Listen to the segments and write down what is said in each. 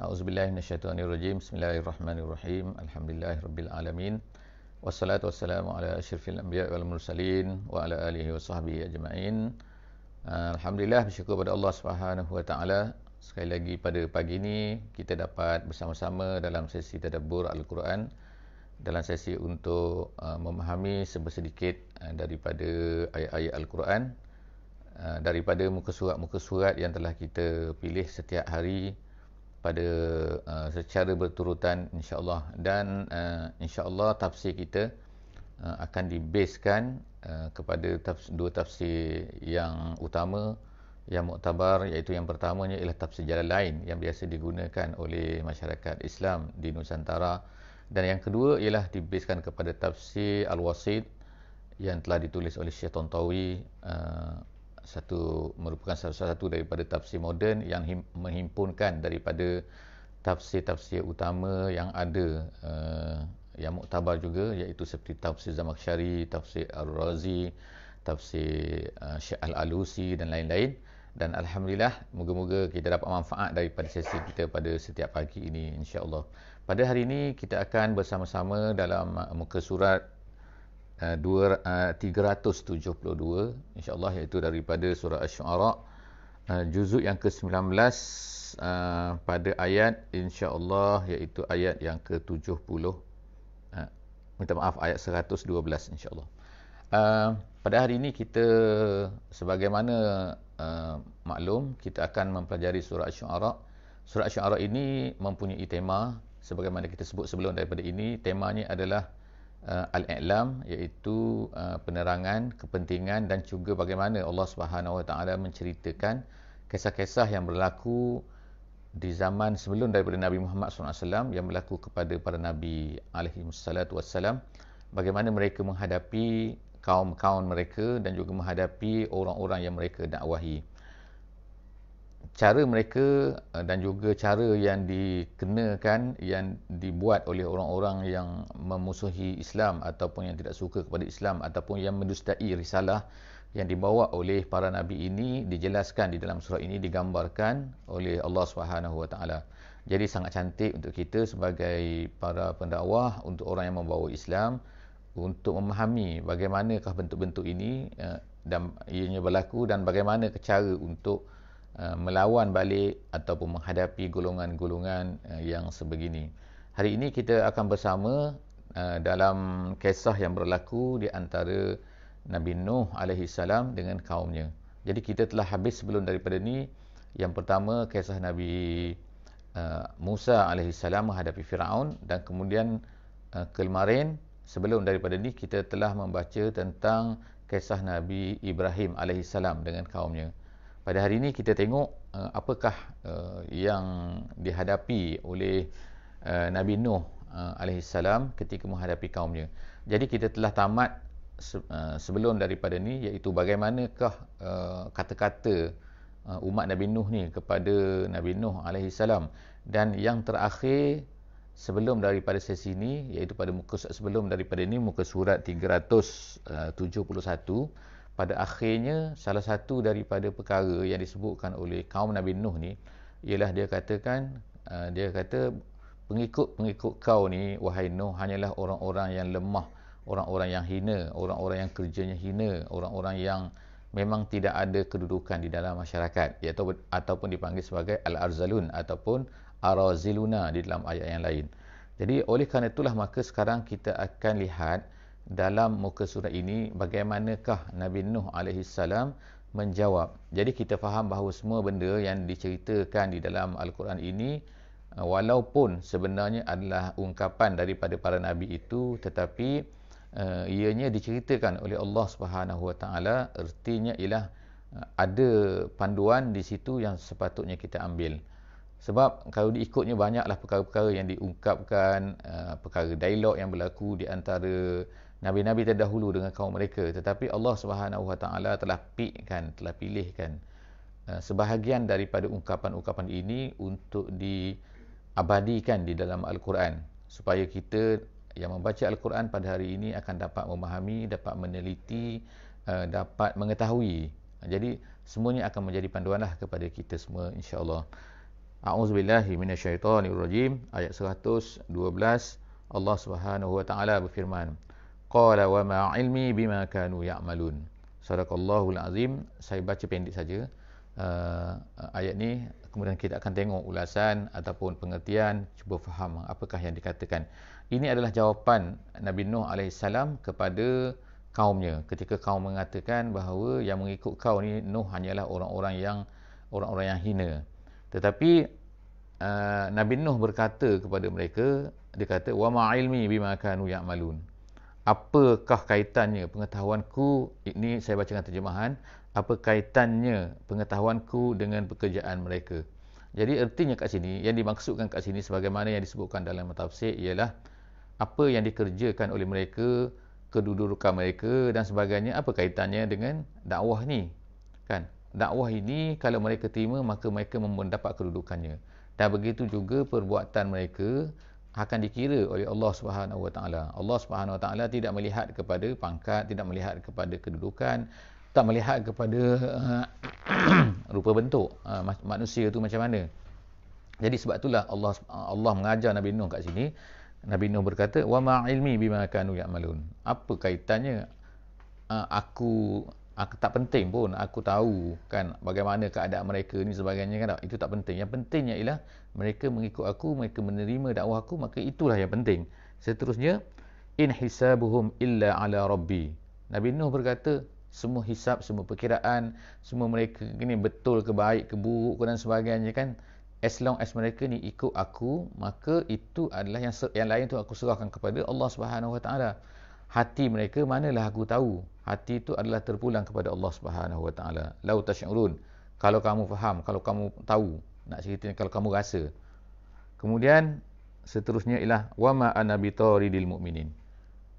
A'udzubillahi minasyaitonirrajim. Bismillahirrahmanirrahim. Alhamdulillahirabbil alamin. Wassalatu wassalamu ala asyrafil anbiya wal mursalin wa ala alihi washabbihi ajmain. Ah, Alhamdulillah bersyukur pada Allah Subhanahu wa taala sekali lagi pada pagi ini kita dapat bersama-sama dalam sesi tadabbur al-Quran dalam sesi untuk ah, memahami sebesedikit uh, daripada ayat-ayat al-Quran daripada muka surat-muka surat yang telah kita pilih setiap hari pada uh, secara berturutan insyaallah dan uh, insyaallah tafsir kita uh, akan dibaskan uh, kepada tafsir, dua tafsir yang utama yang muktabar iaitu yang pertamanya ialah tafsir jalan lain yang biasa digunakan oleh masyarakat Islam di Nusantara dan yang kedua ialah dibaskan kepada tafsir Al-Wasid yang telah ditulis oleh Syekh Tontowi uh, satu merupakan salah satu, satu daripada tafsir moden yang him, menghimpunkan daripada tafsir-tafsir utama yang ada uh, yang muktabar juga iaitu seperti tafsir Zamakhsyari, tafsir Ar-Razi, tafsir uh, Syekh Al-Alusi dan lain-lain dan alhamdulillah moga-moga kita dapat manfaat daripada sesi kita pada setiap pagi ini insya-Allah. Pada hari ini kita akan bersama-sama dalam eh, muka surat 372 eh, eh, insyaallah iaitu daripada surah ash syuara eh, juzuk yang ke-19 pada ayat insyaallah iaitu ayat yang ke-70 minta maaf ayat 112 insyaallah pada hari ini kita sebagaimana maklum kita akan mempelajari surah ash syuara surah ash syuara ini mempunyai tema sebagaimana kita sebut sebelum daripada ini temanya adalah uh, al-i'lam iaitu uh, penerangan kepentingan dan juga bagaimana Allah Subhanahu Wa Taala menceritakan kisah-kisah yang berlaku di zaman sebelum daripada Nabi Muhammad SAW yang berlaku kepada para Nabi alaihi SAW bagaimana mereka menghadapi kaum-kaum mereka dan juga menghadapi orang-orang yang mereka dakwahi cara mereka eh, dan juga cara yang dikenakan yang dibuat oleh orang-orang yang memusuhi Islam ataupun yang tidak suka kepada Islam ataupun yang mendustai risalah yang dibawa oleh para nabi ini dijelaskan di dalam surah ini digambarkan oleh Allah Subhanahu wa taala. Jadi sangat cantik untuk kita sebagai para pendakwah untuk orang yang membawa Islam untuk memahami bagaimanakah bentuk-bentuk ini eh, dan ianya berlaku dan bagaimana cara untuk Uh, melawan balik ataupun menghadapi golongan-golongan uh, yang sebegini. Hari ini kita akan bersama uh, dalam kisah yang berlaku di antara Nabi Nuh alaihi salam dengan kaumnya. Jadi kita telah habis sebelum daripada ini. yang pertama kisah Nabi Musa alaihi salam menghadapi Firaun dan kemudian kemarin sebelum daripada ini kita telah membaca tentang kisah Nabi Ibrahim alaihi salam dengan kaumnya pada hari ini kita tengok uh, apakah uh, yang dihadapi oleh uh, Nabi Nuh uh, alaihi ketika menghadapi kaumnya. Jadi kita telah tamat se- uh, sebelum daripada ini, iaitu bagaimanakah uh, kata-kata uh, umat Nabi Nuh ni kepada Nabi Nuh alaihi dan yang terakhir sebelum daripada sesi ini iaitu pada muka sebelum daripada ini muka surat 371 pada akhirnya salah satu daripada perkara yang disebutkan oleh kaum Nabi Nuh ni ialah dia katakan uh, dia kata pengikut-pengikut kau ni wahai Nuh hanyalah orang-orang yang lemah orang-orang yang hina orang-orang yang kerjanya hina orang-orang yang memang tidak ada kedudukan di dalam masyarakat iaitu ataupun dipanggil sebagai al-arzalun ataupun araziluna di dalam ayat yang lain jadi oleh kerana itulah maka sekarang kita akan lihat dalam muka surat ini bagaimanakah Nabi Nuh alaihi salam menjawab. Jadi kita faham bahawa semua benda yang diceritakan di dalam al-Quran ini uh, walaupun sebenarnya adalah ungkapan daripada para nabi itu tetapi uh, ianya diceritakan oleh Allah Subhanahu Wa Taala ertinya ialah uh, ada panduan di situ yang sepatutnya kita ambil. Sebab kalau diikutnya banyaklah perkara-perkara yang diungkapkan, uh, perkara dialog yang berlaku di antara nabi-nabi terdahulu dengan kaum mereka tetapi Allah Subhanahu Wa Taala telah pikkan telah pilihkan uh, sebahagian daripada ungkapan-ungkapan ini untuk diabadikan di dalam al-Quran supaya kita yang membaca al-Quran pada hari ini akan dapat memahami dapat meneliti uh, dapat mengetahui jadi semuanya akan menjadi panduanlah kepada kita semua insya-Allah A'udzubillahi minasyaitonirrajim ayat 112 Allah Subhanahu wa taala berfirman Qala wa ma ilmi bima kanu ya'malun. Sadaqallahul azim. Saya baca pendek saja uh, ayat ni kemudian kita akan tengok ulasan ataupun pengertian cuba faham apakah yang dikatakan. Ini adalah jawapan Nabi Nuh alaihissalam kepada kaumnya ketika kaum mengatakan bahawa yang mengikut kau ni Nuh hanyalah orang-orang yang orang-orang yang hina. Tetapi uh, Nabi Nuh berkata kepada mereka dia kata wa ma ilmi bima kanu ya'malun apakah kaitannya pengetahuanku ini saya baca dengan terjemahan apa kaitannya pengetahuanku dengan pekerjaan mereka jadi ertinya kat sini yang dimaksudkan kat sini sebagaimana yang disebutkan dalam tafsir ialah apa yang dikerjakan oleh mereka kedudukan mereka dan sebagainya apa kaitannya dengan dakwah ni kan dakwah ini kalau mereka terima maka mereka mendapat kedudukannya dan begitu juga perbuatan mereka akan dikira oleh Allah Subhanahu Wa Taala. Allah Subhanahu Wa Taala tidak melihat kepada pangkat, tidak melihat kepada kedudukan, tak melihat kepada uh, rupa bentuk uh, manusia itu macam mana. Jadi sebab itulah Allah Allah mengajar Nabi Nuh kat sini. Nabi Nuh berkata, "Wa ma ilmi bima kanu ya'malun." Apa kaitannya uh, aku aku tak penting pun aku tahu kan bagaimana keadaan mereka ni sebagainya kan itu tak penting yang pentingnya ialah mereka mengikut aku mereka menerima dakwah aku maka itulah yang penting seterusnya in hisabuhum illa ala rabbi Nabi Nuh berkata semua hisab semua perkiraan semua mereka ini betul ke baik ke buruk ke dan sebagainya kan as long as mereka ni ikut aku maka itu adalah yang yang lain tu aku serahkan kepada Allah Subhanahu Wa Taala hati mereka manalah aku tahu hati itu adalah terpulang kepada Allah Subhanahu Wa Taala la tashurun kalau kamu faham kalau kamu tahu nak cerita kalau kamu rasa kemudian seterusnya ialah wama ana bitaridil mukminin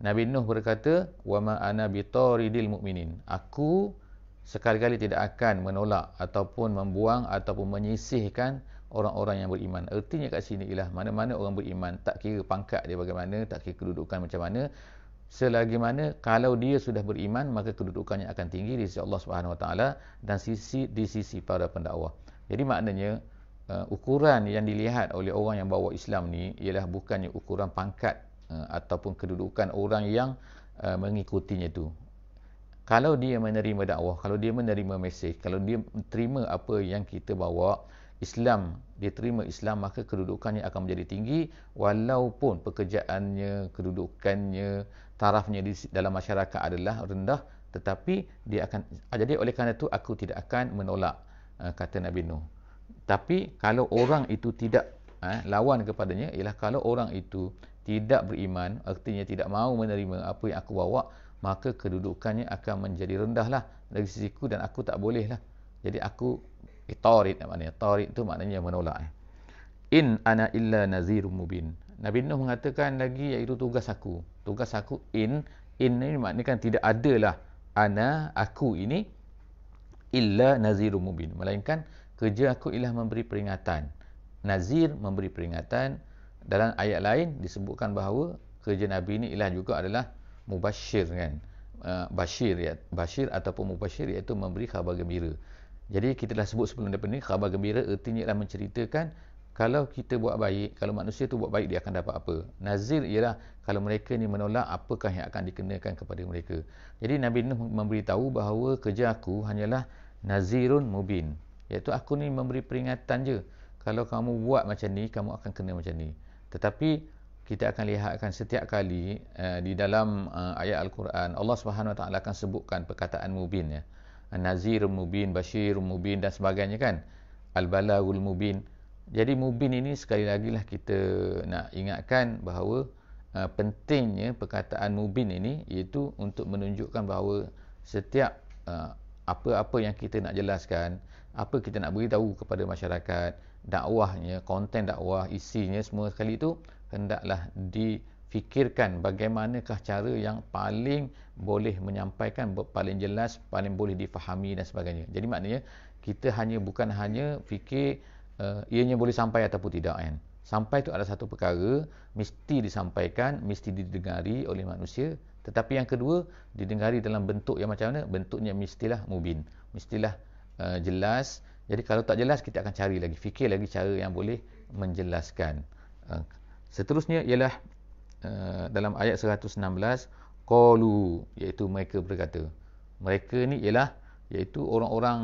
Nabi Nuh berkata wama ana bitaridil mukminin aku sekali-kali tidak akan menolak ataupun membuang ataupun menyisihkan orang-orang yang beriman. Ertinya kat sini ialah mana-mana orang beriman, tak kira pangkat dia bagaimana, tak kira kedudukan macam mana, selagi mana kalau dia sudah beriman, maka kedudukannya akan tinggi di sisi Allah Subhanahu Wa Taala dan sisi di sisi para pendakwa. Jadi maknanya uh, ukuran yang dilihat oleh orang yang bawa Islam ni ialah bukannya ukuran pangkat uh, ataupun kedudukan orang yang uh, mengikutinya tu. Kalau dia menerima dakwah, kalau dia menerima mesej, kalau dia terima apa yang kita bawa Islam, dia terima Islam maka kedudukannya akan menjadi tinggi walaupun pekerjaannya, kedudukannya, tarafnya di dalam masyarakat adalah rendah tetapi dia akan jadi oleh kerana itu aku tidak akan menolak uh, kata Nabi Nuh tapi kalau orang itu tidak eh, lawan kepadanya ialah kalau orang itu tidak beriman artinya tidak mau menerima apa yang aku bawa maka kedudukannya akan menjadi rendahlah dari sisiku dan aku tak bolehlah jadi aku itarid eh, lah maknanya tarid tu maknanya menolak eh. in ana illa nazirum mubin Nabi Nuh mengatakan lagi iaitu tugas aku tugas aku in in ini maknanya tidak adalah ana aku ini illa nazirum mubin melainkan kerja aku ialah memberi peringatan. Nazir memberi peringatan. Dalam ayat lain disebutkan bahawa kerja Nabi ini ialah juga adalah mubashir kan. Uh, bashir ya. Bashir ataupun mubashir iaitu memberi khabar gembira. Jadi kita dah sebut sebelum daripada ni khabar gembira ertinya ialah menceritakan kalau kita buat baik, kalau manusia tu buat baik dia akan dapat apa. Nazir ialah kalau mereka ni menolak apakah yang akan dikenakan kepada mereka. Jadi Nabi Nuh memberitahu bahawa kerja aku hanyalah nazirun mubin iaitu aku ni memberi peringatan je kalau kamu buat macam ni kamu akan kena macam ni tetapi kita akan lihatkan setiap kali uh, di dalam uh, ayat al-Quran Allah Subhanahu Wa Taala akan sebutkan perkataan mubin ya nazir mubin bashir mubin dan sebagainya kan al-balagul mubin jadi mubin ini sekali lagi lah kita nak ingatkan bahawa uh, pentingnya perkataan mubin ini iaitu untuk menunjukkan bahawa setiap uh, apa-apa yang kita nak jelaskan apa kita nak beritahu kepada masyarakat dakwahnya konten dakwah isinya semua sekali itu hendaklah difikirkan bagaimanakah cara yang paling boleh menyampaikan paling jelas paling boleh difahami dan sebagainya jadi maknanya kita hanya bukan hanya fikir uh, ianya boleh sampai ataupun tidak kan sampai itu adalah satu perkara mesti disampaikan mesti didengari oleh manusia tetapi yang kedua didengari dalam bentuk yang macam mana bentuknya mestilah mubin mestilah Uh, jelas. Jadi kalau tak jelas kita akan cari lagi, fikir lagi cara yang boleh menjelaskan. Uh, seterusnya ialah uh, dalam ayat 116 qalu iaitu mereka berkata. Mereka ni ialah iaitu orang-orang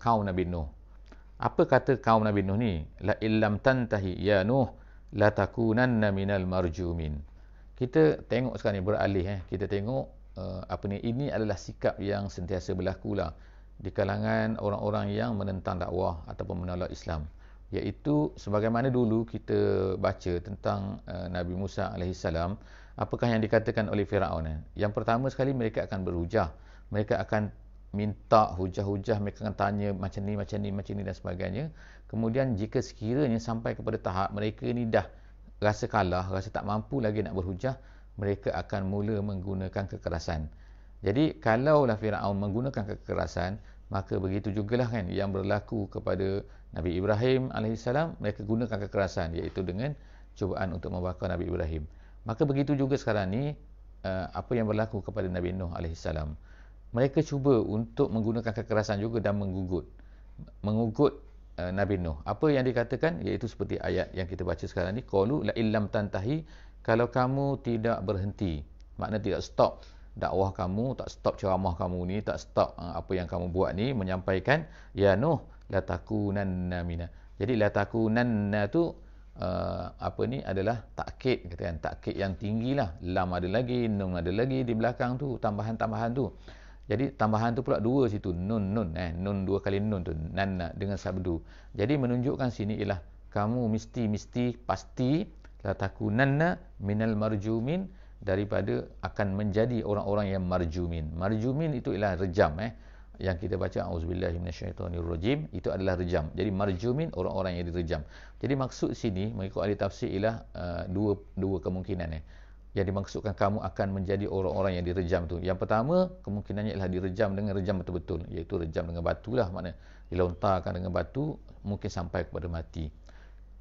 kaum Nabi Nuh. Apa kata kaum Nabi Nuh ni? La illam tantahi ya Nuh la takunanna minal marjumin. Kita tengok sekarang ni beralih eh. Kita tengok uh, apa ni ini adalah sikap yang sentiasa berlaku lah di kalangan orang-orang yang menentang dakwah ataupun menolak Islam iaitu sebagaimana dulu kita baca tentang uh, Nabi Musa alaihissalam apakah yang dikatakan oleh Firaun eh? yang pertama sekali mereka akan berhujah mereka akan minta hujah-hujah mereka akan tanya macam ni macam ni macam ni dan sebagainya kemudian jika sekiranya sampai kepada tahap mereka ni dah rasa kalah rasa tak mampu lagi nak berhujah mereka akan mula menggunakan kekerasan jadi kalaulah Firaun menggunakan kekerasan, maka begitu jugalah kan yang berlaku kepada Nabi Ibrahim alaihissalam, mereka gunakan kekerasan iaitu dengan cubaan untuk membakar Nabi Ibrahim. Maka begitu juga sekarang ni eh, apa yang berlaku kepada Nabi Nuh alaihissalam. Mereka cuba untuk menggunakan kekerasan juga dan mengugut, mengugut eh, Nabi Nuh. Apa yang dikatakan iaitu seperti ayat yang kita baca sekarang ni qulu la illam tantahi kalau kamu tidak berhenti makna tidak stop dakwah kamu, tak stop ceramah kamu ni, tak stop uh, apa yang kamu buat ni menyampaikan ya nuh la takunanna mina. Jadi la takunanna tu uh, apa ni adalah takkid kata kan, takkid yang tinggilah. Lam ada lagi, nun ada lagi di belakang tu, tambahan-tambahan tu. Jadi tambahan tu pula dua situ, nun nun eh, nun dua kali nun tu, nanna dengan sabdu. Jadi menunjukkan sini ialah kamu mesti mesti pasti la takunanna minal marjumin daripada akan menjadi orang-orang yang marjumin. Marjumin itu ialah rejam eh yang kita baca auzubillahi minasyaitonirrajim itu adalah rejam. Jadi marjumin orang-orang yang direjam. Jadi maksud sini mengikut ahli tafsir ialah uh, dua dua kemungkinan eh. Yang dimaksudkan kamu akan menjadi orang-orang yang direjam tu. Yang pertama kemungkinannya ialah direjam dengan rejam betul-betul iaitu rejam dengan batu lah makna dilontarkan dengan batu mungkin sampai kepada mati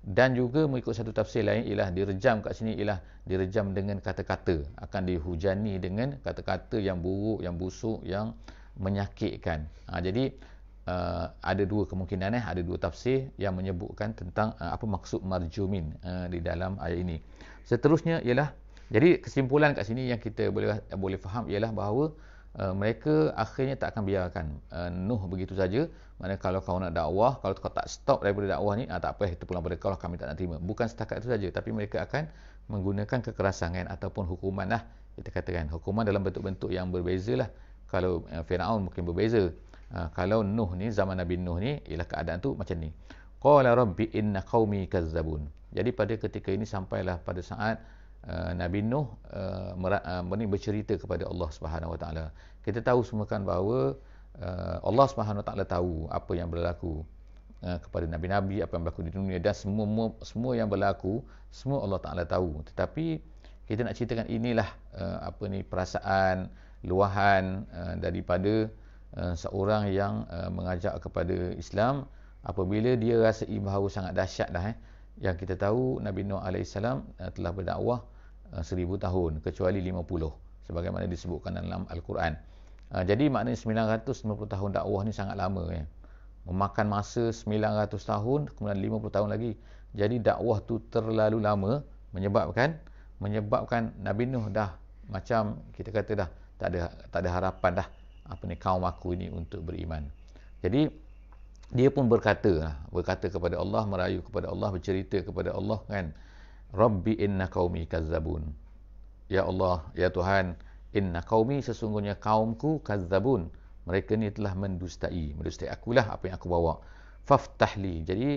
dan juga mengikut satu tafsir lain ialah direjam kat sini ialah direjam dengan kata-kata akan dihujani dengan kata-kata yang buruk yang busuk yang menyakitkan ha, jadi Uh, ada dua kemungkinan eh ada dua tafsir yang menyebutkan tentang uh, apa maksud marjumin uh, di dalam ayat ini. Seterusnya ialah jadi kesimpulan kat sini yang kita boleh boleh faham ialah bahawa uh, mereka akhirnya tak akan biarkan uh, Nuh begitu saja mana kalau kau nak dakwah kalau kau tak stop daripada dakwah ni ah, tak apa itu pulang pada kau lah kami tak nak terima bukan setakat itu saja tapi mereka akan menggunakan kekerasan kan, ataupun hukuman lah kita katakan hukuman dalam bentuk-bentuk yang berbeza lah kalau uh, Fir'aun mungkin berbeza uh, kalau Nuh ni zaman Nabi Nuh ni ialah keadaan tu macam ni Qala rabbi inna qaumi kazzabun. Jadi pada ketika ini sampailah pada saat Eh, Nabi Nuh uh, bercerita kepada Allah Subhanahu Wa Taala. Kita tahu semua kan bahawa uh, Allah Subhanahu Wa Taala tahu apa yang berlaku uh, kepada nabi-nabi, apa yang berlaku di dunia dan semua semua yang berlaku, semua Allah Taala tahu. Tetapi kita nak ceritakan inilah uh, apa ni perasaan luahan uh, daripada uh, seorang yang uh, mengajak kepada Islam apabila dia rasa bahawa sangat dahsyat dah eh yang kita tahu Nabi Nuh AS eh, telah berdakwah eh, seribu tahun kecuali lima puluh sebagaimana disebutkan dalam Al-Quran eh, jadi maknanya 950 tahun dakwah ni sangat lama ya. memakan masa 900 tahun kemudian 50 tahun lagi jadi dakwah tu terlalu lama menyebabkan menyebabkan Nabi Nuh dah macam kita kata dah tak ada tak ada harapan dah apa ni kaum aku ini untuk beriman jadi dia pun berkata ah, berkata kepada Allah merayu kepada Allah bercerita kepada Allah kan rabbi inna qaumi kazzabun ya Allah ya Tuhan inna qaumi sesungguhnya kaumku kazzabun mereka ni telah mendustai mendustai akulah apa yang aku bawa faftahli jadi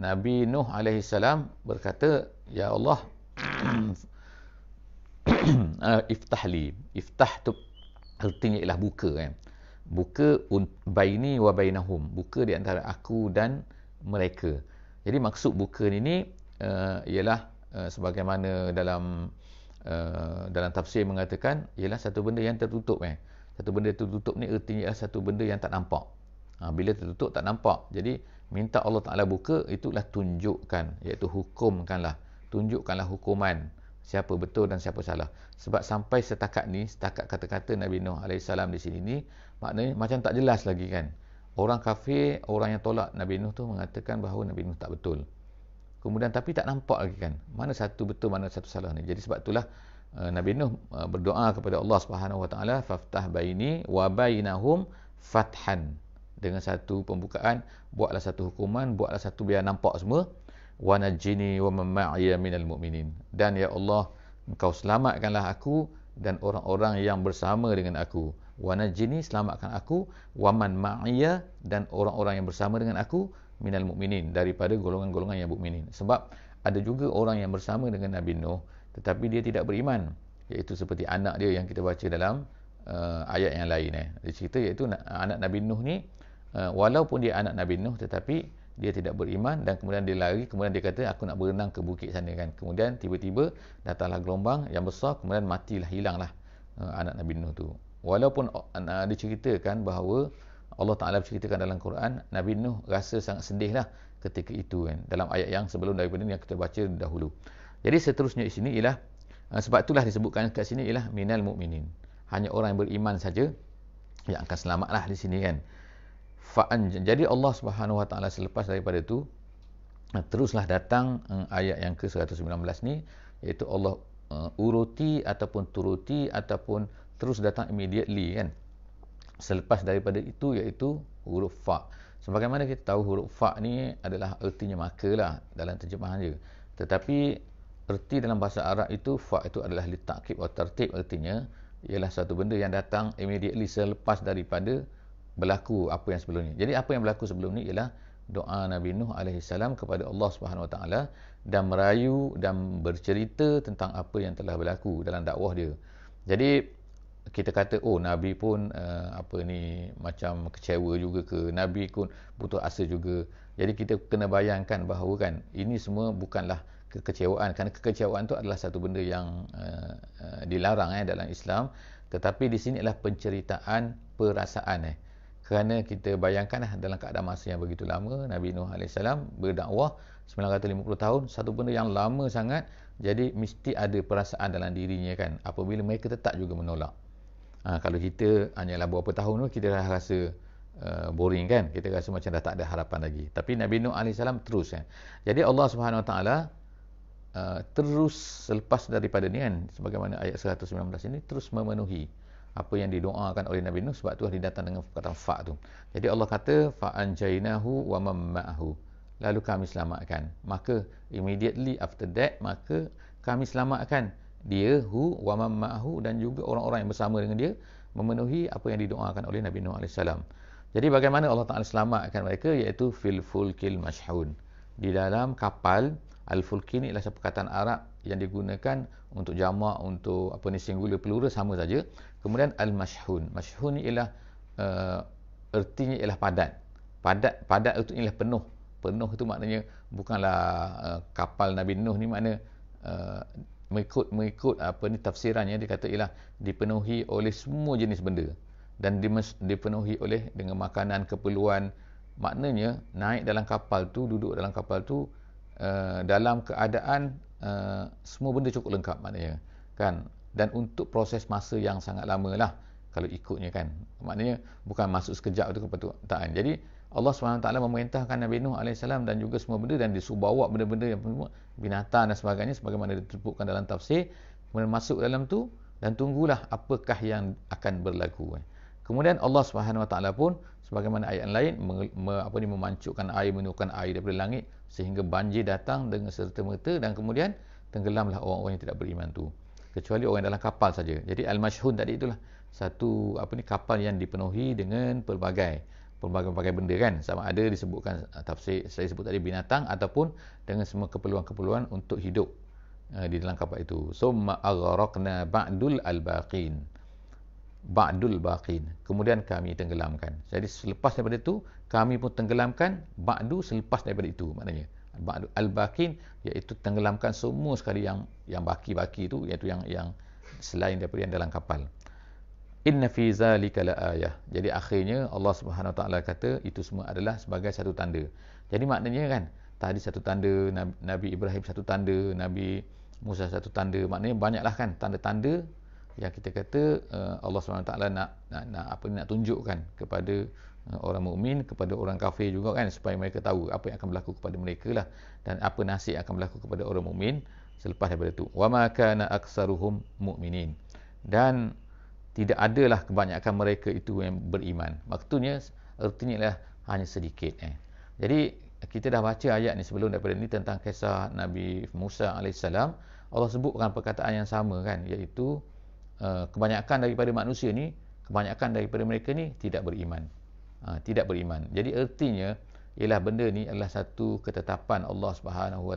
Nabi Nuh alaihi salam berkata ya Allah ah, iftahli iftah tu artinya ialah buka kan eh buka baini wa bainahum buka di antara aku dan mereka jadi maksud buka ni ni uh, ialah uh, sebagaimana dalam uh, dalam tafsir mengatakan ialah satu benda yang tertutup eh satu benda tertutup ni ertinya ialah satu benda yang tak nampak ha, bila tertutup tak nampak jadi minta Allah Ta'ala buka itulah tunjukkan iaitu hukumkanlah tunjukkanlah hukuman siapa betul dan siapa salah sebab sampai setakat ni setakat kata-kata Nabi Nuh AS di sini ni maknanya macam tak jelas lagi kan orang kafir orang yang tolak Nabi Nuh tu mengatakan bahawa Nabi Nuh tak betul kemudian tapi tak nampak lagi kan mana satu betul mana satu salah ni jadi sebab itulah eh, Nabi Nuh eh, berdoa kepada Allah Subhanahu Wa Taala faftah baini wa bainahum fathan dengan satu pembukaan buatlah satu hukuman buatlah satu biar nampak semua wa najini wa mamma'iya minal mu'minin dan ya Allah engkau selamatkanlah aku dan orang-orang yang bersama dengan aku wa najini selamatkan aku waman ma'iyya dan orang-orang yang bersama dengan aku minal mukminin daripada golongan-golongan yang mukminin sebab ada juga orang yang bersama dengan Nabi Nuh tetapi dia tidak beriman iaitu seperti anak dia yang kita baca dalam uh, ayat yang lain eh dia cerita iaitu anak Nabi Nuh ni uh, walaupun dia anak Nabi Nuh tetapi dia tidak beriman dan kemudian dia lari kemudian dia kata aku nak berenang ke bukit sana kan kemudian tiba-tiba datanglah gelombang yang besar kemudian matilah hilanglah uh, anak Nabi Nuh tu walaupun uh, uh, diceritakan bahawa Allah Ta'ala berceritakan dalam Quran Nabi Nuh rasa sangat sedih lah ketika itu kan dalam ayat yang sebelum daripada ini yang kita baca dahulu jadi seterusnya di sini ialah uh, sebab itulah disebutkan kat sini ialah minal mu'minin hanya orang yang beriman saja yang akan selamat lah di sini kan jadi Allah Subhanahu Wa Ta'ala selepas daripada itu uh, teruslah datang uh, ayat yang ke-119 ni iaitu Allah uh, uruti ataupun turuti ataupun terus datang immediately kan selepas daripada itu iaitu huruf fa sebagaimana kita tahu huruf fa ni adalah ertinya maka lah dalam terjemahan je tetapi erti dalam bahasa Arab itu fa itu adalah litakib atau tertib ertinya ialah satu benda yang datang immediately selepas daripada berlaku apa yang sebelumnya. Jadi apa yang berlaku sebelum ni ialah doa Nabi Nuh alaihi salam kepada Allah Subhanahu Wa Taala dan merayu dan bercerita tentang apa yang telah berlaku dalam dakwah dia. Jadi kita kata oh nabi pun uh, apa ni macam kecewa juga ke nabi pun butuh asa juga jadi kita kena bayangkan bahawa kan ini semua bukanlah kekecewaan kerana kekecewaan tu adalah satu benda yang uh, uh, dilarang eh dalam Islam tetapi di sini adalah penceritaan perasaan eh kerana kita bayangkan eh, dalam keadaan masa yang begitu lama Nabi Nuh AS berdakwah 950 tahun satu benda yang lama sangat jadi mesti ada perasaan dalam dirinya kan apabila mereka tetap juga menolak Ha, kalau kita hanya labur berapa tahun tu kita dah rasa uh, boring kan kita rasa macam dah tak ada harapan lagi tapi Nabi Nuh AS terus kan jadi Allah Subhanahu Wa Taala uh, terus selepas daripada ni kan sebagaimana ayat 119 ini terus memenuhi apa yang didoakan oleh Nabi Nuh sebab tu dia datang dengan perkataan fa tu jadi Allah kata fa anjaynahu wa mamma'ahu lalu kami selamatkan maka immediately after that maka kami selamatkan dia hu wa man ma'hu dan juga orang-orang yang bersama dengan dia memenuhi apa yang didoakan oleh Nabi Nuh alaihi salam. Jadi bagaimana Allah Taala selamatkan mereka iaitu fil fulkil mashhun di dalam kapal al fulki ini ialah perkataan Arab yang digunakan untuk jamak untuk apa ni singular plural sama saja. Kemudian al mashhun. Mashhun ni ialah uh, eh, ertinya ialah padat. Padat padat itu ialah penuh. Penuh itu maknanya bukanlah uh, kapal Nabi Nuh ni makna eh, mengikut mengikut apa ni tafsirannya dia kata ialah dipenuhi oleh semua jenis benda dan dipenuhi oleh dengan makanan keperluan maknanya naik dalam kapal tu duduk dalam kapal tu uh, dalam keadaan uh, semua benda cukup lengkap maknanya kan dan untuk proses masa yang sangat lamalah kalau ikutnya kan maknanya bukan masuk sekejap tu kepatu tak kan? jadi Allah SWT memerintahkan Nabi Nuh AS dan juga semua benda dan dia suruh bawa benda-benda yang binatang dan sebagainya sebagaimana ditutupkan dalam tafsir kemudian masuk dalam tu dan tunggulah apakah yang akan berlaku kemudian Allah SWT pun sebagaimana ayat yang lain apa ni, memancukkan air menurunkan air daripada langit sehingga banjir datang dengan serta merta dan kemudian tenggelamlah orang-orang yang tidak beriman tu kecuali orang dalam kapal saja jadi al-mashhun tadi itulah satu apa ni kapal yang dipenuhi dengan pelbagai pelbagai-bagai benda kan sama ada disebutkan uh, tafsir saya sebut tadi binatang ataupun dengan semua keperluan-keperluan untuk hidup uh, di dalam kapal itu summa aghraqna ba'dul albaqin ba'dul baqin kemudian kami tenggelamkan jadi selepas daripada itu kami pun tenggelamkan ba'du selepas daripada itu maknanya al-baqin, iaitu tenggelamkan semua sekali yang yang baki-baki itu iaitu yang yang selain daripada yang dalam kapal inna fi zalika laayah. Jadi akhirnya Allah Subhanahu taala kata itu semua adalah sebagai satu tanda. Jadi maknanya kan tadi satu tanda Nabi Ibrahim satu tanda, Nabi Musa satu tanda. Maknanya banyaklah kan tanda-tanda yang kita kata eh, Allah Subhanahu taala nak, nak nak apa nak tunjukkan kepada eh, orang mukmin kepada orang kafir juga kan supaya mereka tahu apa yang akan berlaku kepada mereka lah dan apa nasib yang akan berlaku kepada orang mukmin selepas daripada itu wa ma kana aktsaruhum mukminin dan tidak adalah kebanyakan mereka itu yang beriman. Maksudnya, artinya lah hanya sedikit. Eh. Jadi, kita dah baca ayat ni sebelum daripada ni tentang kisah Nabi Musa AS. Allah sebutkan perkataan yang sama kan, iaitu eh, kebanyakan daripada manusia ni, kebanyakan daripada mereka ni tidak beriman. Ha, tidak beriman. Jadi, artinya, ialah benda ni adalah satu ketetapan Allah Subhanahu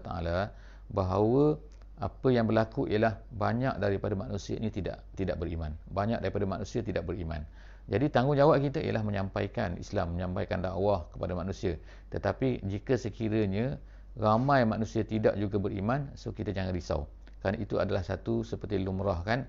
bahawa apa yang berlaku ialah banyak daripada manusia ini tidak tidak beriman. Banyak daripada manusia tidak beriman. Jadi tanggungjawab kita ialah menyampaikan Islam, menyampaikan dakwah kepada manusia. Tetapi jika sekiranya ramai manusia tidak juga beriman, so kita jangan risau. Kerana itu adalah satu seperti lumrah kan.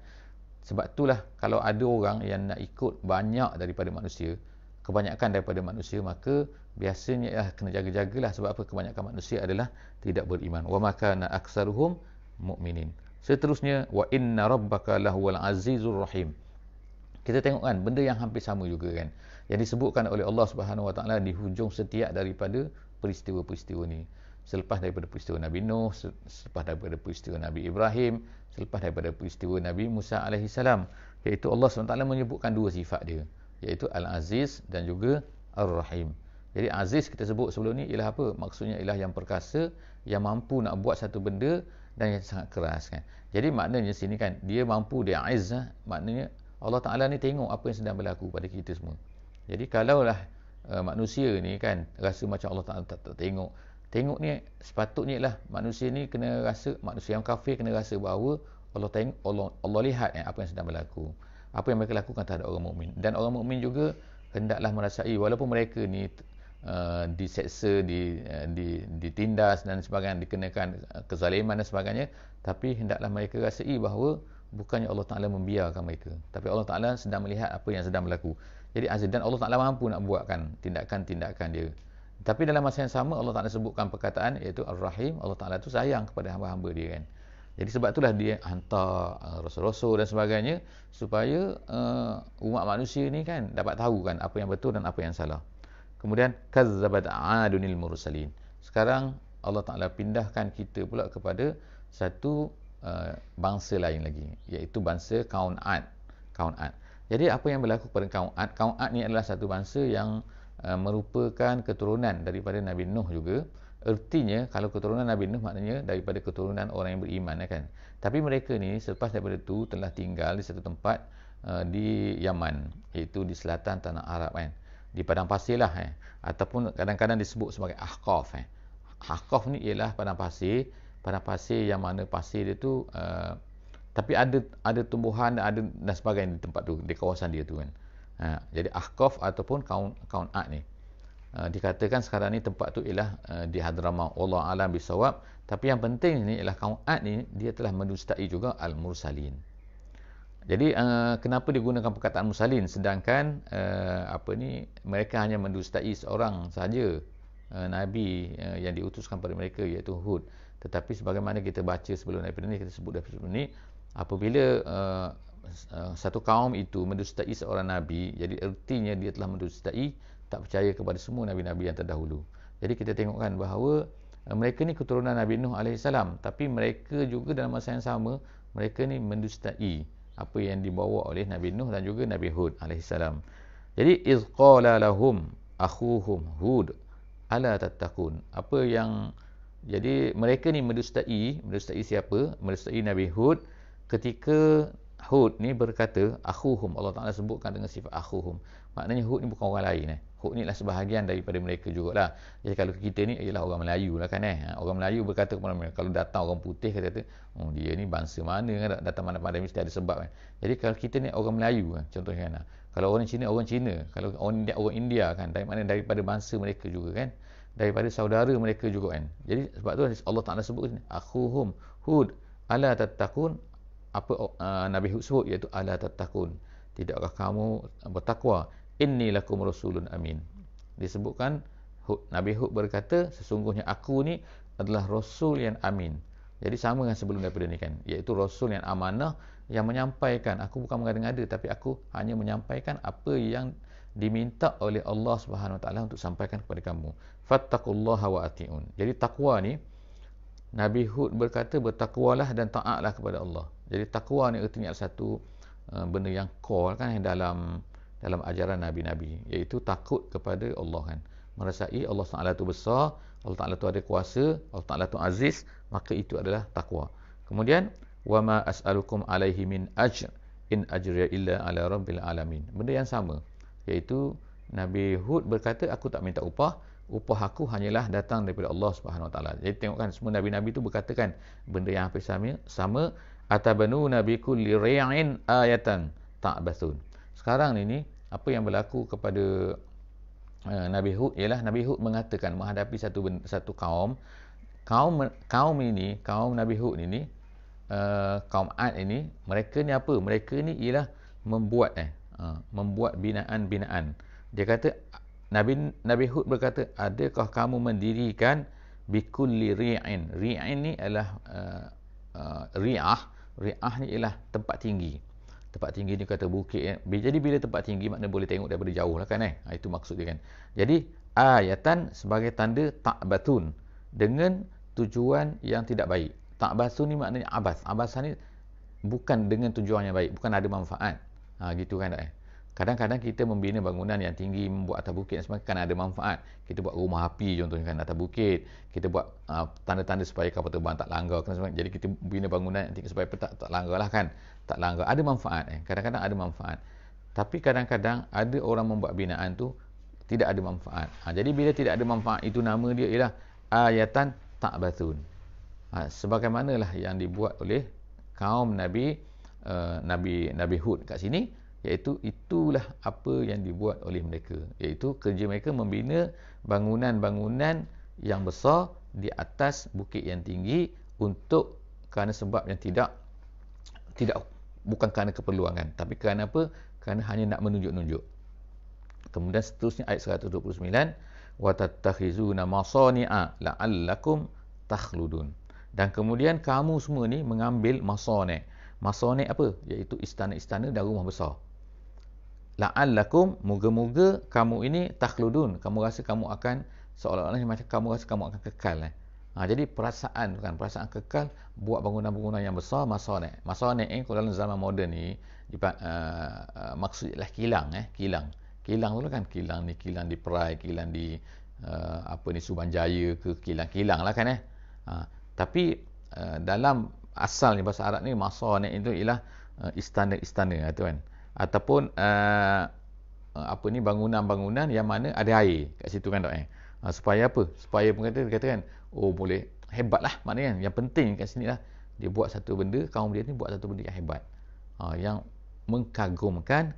Sebab itulah kalau ada orang yang nak ikut banyak daripada manusia, kebanyakan daripada manusia maka biasanya ya, kena jaga-jagalah sebab apa kebanyakan manusia adalah tidak beriman wa maka aksaruhum mukminin. Seterusnya wa inna rabbaka lahuwal azizur rahim. Kita tengok kan benda yang hampir sama juga kan. Yang disebutkan oleh Allah Subhanahu Wa Taala di hujung setiap daripada peristiwa-peristiwa ni. Selepas daripada peristiwa Nabi Nuh, selepas daripada peristiwa Nabi Ibrahim, selepas daripada peristiwa Nabi Musa alaihi salam, iaitu Allah SWT menyebutkan dua sifat dia, iaitu Al-Aziz dan juga Ar-Rahim. Jadi Aziz kita sebut sebelum ni ialah apa? Maksudnya ialah yang perkasa, yang mampu nak buat satu benda dan yang sangat keras kan. Jadi maknanya sini kan dia mampu dia aiz ha? maknanya Allah Taala ni tengok apa yang sedang berlaku pada kita semua. Jadi kalaulah uh, manusia ni kan rasa macam Allah Taala tak, tak tengok. Tengok ni sepatutnya lah manusia ni kena rasa manusia yang kafir kena rasa bahawa Allah tengok Allah, Allah lihat eh, apa yang sedang berlaku. Apa yang mereka lakukan terhadap orang mukmin dan orang mukmin juga hendaklah merasai walaupun mereka ni Uh, diseksa di, uh, di ditindas dan sebagainya dikenakan uh, kezaliman dan sebagainya tapi hendaklah mereka rasai bahawa bukannya Allah Taala membiarkan mereka tapi Allah Taala sedang melihat apa yang sedang berlaku jadi azab dan Allah Taala mampu nak buatkan tindakan-tindakan dia tapi dalam masa yang sama Allah Taala sebutkan perkataan iaitu Ar-Rahim Allah Taala tu sayang kepada hamba-hamba dia kan jadi sebab itulah dia hantar rasul-rasul dan sebagainya supaya uh, umat manusia ni kan dapat tahu kan apa yang betul dan apa yang salah. Kemudian kazzabat adunil mursalin. Sekarang Allah Taala pindahkan kita pula kepada satu uh, bangsa lain lagi iaitu bangsa kaum Ad. Kaum Ad. Jadi apa yang berlaku kepada kaum Ad? Kaum Ad ni adalah satu bangsa yang uh, merupakan keturunan daripada Nabi Nuh juga. Ertinya kalau keturunan Nabi Nuh maknanya daripada keturunan orang yang beriman ya kan. Tapi mereka ni selepas daripada itu telah tinggal di satu tempat uh, di Yaman iaitu di selatan tanah Arab kan di padang pasir lah eh. ataupun kadang-kadang disebut sebagai ahqaf eh. ahqaf ni ialah padang pasir padang pasir yang mana pasir dia tu uh, tapi ada ada tumbuhan ada dan sebagainya di tempat tu di kawasan dia tu kan ha, jadi ahqaf ataupun kaun kaun ad ni uh, dikatakan sekarang ni tempat tu ialah uh, di Hadramah Allah Alam Bisawab tapi yang penting ni ialah kaun ad ni dia telah mendustai juga Al-Mursalin jadi uh, kenapa digunakan perkataan musalin sedangkan uh, apa ni mereka hanya mendustai seorang saja uh, eh, nabi uh, yang diutuskan kepada mereka iaitu Hud. Tetapi sebagaimana kita baca sebelum daripada ini kita sebut daripada sebelum ini apabila uh, uh, satu kaum itu mendustai seorang nabi jadi ertinya dia telah mendustai tak percaya kepada semua nabi-nabi yang terdahulu. Jadi kita tengokkan bahawa uh, mereka ni keturunan Nabi Nuh alaihissalam tapi mereka juga dalam masa yang sama mereka ni mendustai apa yang dibawa oleh Nabi Nuh dan juga Nabi Hud alaihi salam. Jadi izqala lahum akhuhum Hud ala tattaqun. Apa yang jadi mereka ni mendustai, mendustai siapa? Mendustai Nabi Hud ketika Hud ni berkata akhuhum Allah Taala sebutkan dengan sifat akhuhum maknanya Hud ni bukan orang lain eh Hud ni lah sebahagian daripada mereka jugalah jadi kalau kita ni ialah orang Melayu lah kan eh ha, orang Melayu berkata kepada mereka kalau datang orang putih kata oh, dia ni bangsa mana kan datang mana pada mesti ada sebab kan jadi kalau kita ni orang Melayu eh, kan contohnya kan kalau orang Cina orang Cina kalau orang India orang India kan dari mana daripada bangsa mereka juga kan daripada saudara mereka juga kan jadi sebab tu Allah Taala sebut sini akhuhum Hud ala tattaqun apa uh, Nabi Hud sebut iaitu ala tatakun tidakkah kamu bertakwa inni lakum rasulun amin disebutkan Hud, Nabi Hud berkata sesungguhnya aku ni adalah rasul yang amin jadi sama dengan sebelum daripada ni kan iaitu rasul yang amanah yang menyampaikan aku bukan mengada-ngada tapi aku hanya menyampaikan apa yang diminta oleh Allah Subhanahu Wa Taala untuk sampaikan kepada kamu fattaqullaha wa atiun jadi takwa ni Nabi Hud berkata bertakwalah dan taatlah kepada Allah. Jadi takwa ni ertinya satu eh, benda yang core kan yang dalam dalam ajaran nabi-nabi iaitu takut kepada Allah kan. Merasai Allah Taala tu besar, Allah Taala tu ada kuasa, Allah Taala tu aziz, maka itu adalah takwa. Kemudian wama as'alukum alaihi min ajr in ajriya illa ala rabbil alamin. Benda yang sama iaitu Nabi Hud berkata aku tak minta upah upah aku hanyalah datang daripada Allah Subhanahu Wa Taala. Jadi tengokkan semua nabi-nabi itu berkatakan benda yang hampir sama, sama atabanu nabiku liri'in ayatan tak basun. Sekarang ini apa yang berlaku kepada uh, Nabi Hud ialah Nabi Hud mengatakan menghadapi satu satu kaum kaum kaum ini kaum Nabi Hud ini uh, kaum Ad ini mereka ni apa mereka ni ialah membuat eh uh, membuat binaan-binaan dia kata Nabi Nabi Hud berkata, "Adakah kamu mendirikan bikulli ri'in?" Ri'in ni adalah uh, uh, ri'ah. Ri'ah ni ialah tempat tinggi. Tempat tinggi ni kata bukit. Eh. Jadi bila tempat tinggi makna boleh tengok daripada jauh lah kan eh. Ha, itu maksud dia kan. Jadi ayatan sebagai tanda ta'batun dengan tujuan yang tidak baik. Ta'batun ni maknanya abas. Abas ni bukan dengan tujuan yang baik, bukan ada manfaat. Ha gitu kan tak eh. Kadang-kadang kita membina bangunan yang tinggi membuat atas bukit dan sebagainya kerana ada manfaat. Kita buat rumah api contohnya kan atas bukit. Kita buat uh, tanda-tanda supaya kapal terbang tak langgar kan sebagainya. Jadi kita bina bangunan yang tinggi supaya tak, tak langgar lah kan. Tak langgar. Ada manfaat. Eh. Kadang-kadang ada manfaat. Tapi kadang-kadang ada orang membuat binaan tu tidak ada manfaat. Ha, jadi bila tidak ada manfaat itu nama dia ialah ayatan tak batun. Ha, ah, sebagaimanalah yang dibuat oleh kaum Nabi uh, Nabi Nabi Hud kat sini iaitu itulah apa yang dibuat oleh mereka iaitu kerja mereka membina bangunan-bangunan yang besar di atas bukit yang tinggi untuk kerana sebab yang tidak tidak bukan kerana keperluangan tapi kerana apa kerana hanya nak menunjuk-nunjuk kemudian seterusnya ayat 129 watattakhizuna masani'a la'allakum takhludun dan kemudian kamu semua ni mengambil masonek masonek apa iaitu istana-istana dan rumah besar la'allakum moga-moga kamu ini takhludun kamu rasa kamu akan seolah-olah macam kamu rasa kamu akan kekal eh. Ha, jadi perasaan bukan perasaan kekal buat bangunan-bangunan yang besar masa ni. Masa ni eh, kalau dalam zaman moden ni uh, uh, maksud kilang eh, kilang. Kilang tu kan kilang ni kilang di Perai, kilang di uh, apa ni Suban Jaya ke kilang-kilang lah kan eh. Ha, tapi uh, dalam asalnya bahasa Arab ni masa ni itu ialah uh, istana-istana tu kan ataupun uh, apa ni bangunan-bangunan yang mana ada air kat situ kan dok eh uh, supaya apa supaya pun kata kata kan oh boleh hebatlah maknanya kan? yang penting kat sini lah dia buat satu benda kaum dia ni buat satu benda yang hebat uh, yang mengkagumkan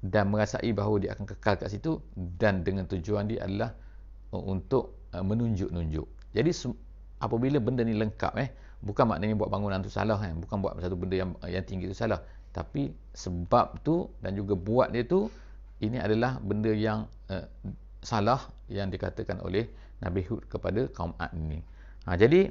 dan merasai bahawa dia akan kekal kat situ dan dengan tujuan dia adalah eh, untuk menunjuk-nunjuk. Jadi apabila benda ni lengkap eh bukan maknanya buat bangunan tu salah kan, bukan buat satu benda yang yang tinggi tu salah tapi sebab tu dan juga buat dia tu ini adalah benda yang uh, salah yang dikatakan oleh Nabi Hud kepada kaum Ad ini. Ha, jadi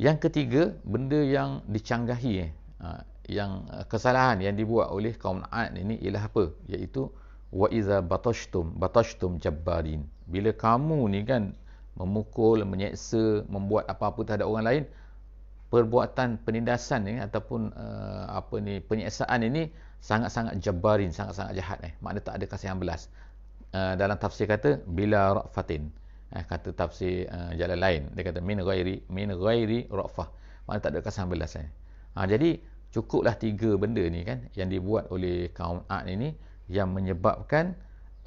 yang ketiga benda yang dicanggahi eh, ha, yang eh, kesalahan yang dibuat oleh kaum Ad ini ialah apa? iaitu wa iza batashtum batashtum jabbarin. Bila kamu ni kan memukul, menyeksa, membuat apa-apa terhadap orang lain, perbuatan penindasan ni ataupun uh, apa ni penyiksaan ini sangat-sangat jabarin sangat-sangat jahat eh makna tak ada kasihan belas uh, dalam tafsir kata bila rafatin eh kata tafsir uh, jalan lain dia kata min ghairi min ghairi rafah makna tak ada kasihan belas eh ha, jadi cukuplah tiga benda ni kan yang dibuat oleh kaum Aad ini yang menyebabkan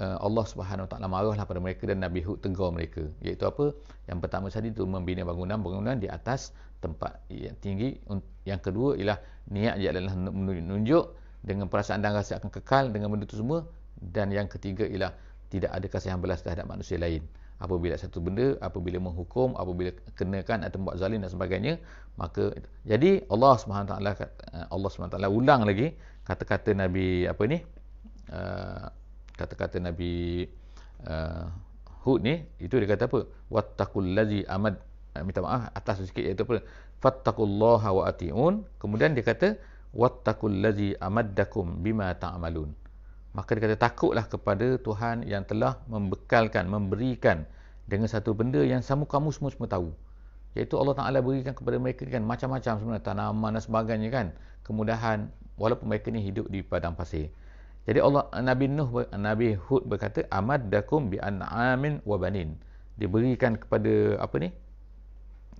Eh, Allah Subhanahu Taala marahlah pada mereka dan Nabi Hud tegur mereka. Iaitu apa? Yang pertama tadi itu membina bangunan-bangunan di atas tempat yang tinggi. Yang kedua ialah niat dia adalah menunjuk dengan perasaan dan rasa akan kekal dengan benda itu semua. Dan yang ketiga ialah tidak ada kasihan belas terhadap manusia lain. Apabila satu benda, apabila menghukum, apabila kenakan atau buat zalim dan sebagainya, maka jadi Allah Subhanahu Taala eh, Allah Subhanahu Taala ulang lagi kata-kata Nabi apa ni? Eh, kata-kata Nabi uh, Hud ni itu dia kata apa wattaqul ladzi amad uh, minta maaf atas sikit iaitu apa fattaqullaha wa atiun kemudian dia kata wattaqul ladzi amaddakum bima ta'malun maka dia kata takutlah kepada Tuhan yang telah membekalkan memberikan dengan satu benda yang kamu kamu semua semua tahu iaitu Allah Taala berikan kepada mereka kan macam-macam sebenarnya tanaman dan sebagainya kan kemudahan walaupun mereka ni hidup di padang pasir jadi Allah Nabi Nuh Nabi Hud berkata amaddakum bi an'amin wa banin. Diberikan kepada apa ni?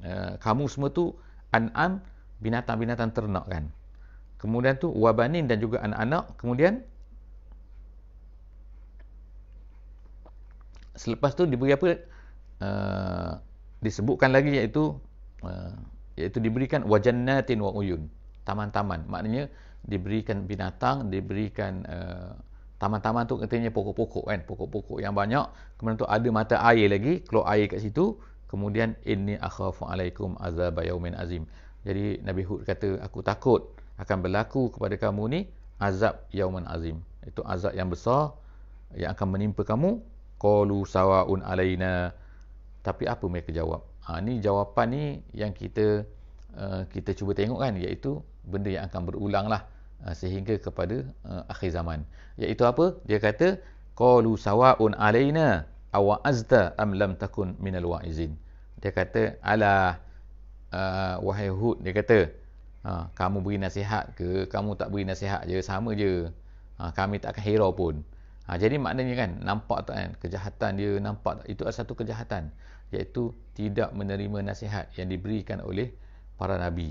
Uh, kamu semua tu an'am binatang-binatang ternak kan. Kemudian tu wa banin dan juga anak-anak. Kemudian selepas tu diberi apa? Uh, disebutkan lagi iaitu uh, iaitu diberikan wa wa uyun. Taman-taman. Maknanya diberikan binatang, diberikan uh, taman-taman tu katanya pokok-pokok kan, pokok-pokok yang banyak. Kemudian tu ada mata air lagi, keluar air kat situ. Kemudian inni akhafu alaikum azab yaumin azim. Jadi Nabi Hud kata aku takut akan berlaku kepada kamu ni azab yauman azim. Itu azab yang besar yang akan menimpa kamu. Qalu sawaun alaina. Tapi apa mereka jawab? Ha, ni jawapan ni yang kita uh, kita cuba tengok kan iaitu benda yang akan berulang lah Ah, sehingga kepada uh, akhir zaman iaitu apa dia kata qalu sawaun alaina awa azta am lam takun minal waizin dia kata ala uh, wahai hud dia kata uh, kamu beri nasihat ke kamu tak beri nasihat je sama je uh, kami tak akan hero pun uh, jadi maknanya kan nampak tak kan kejahatan dia nampak itu adalah satu kejahatan iaitu tidak menerima nasihat yang diberikan oleh para nabi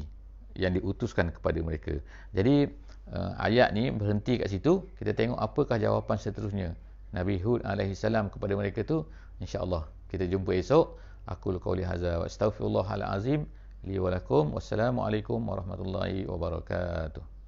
yang diutuskan kepada mereka jadi uh, ayat ni berhenti kat situ kita tengok apakah jawapan seterusnya Nabi Hud alaihi salam kepada mereka tu insyaallah kita jumpa esok aku qauli hadza wa astaghfirullahal azim li wa lakum wassalamu warahmatullahi wabarakatuh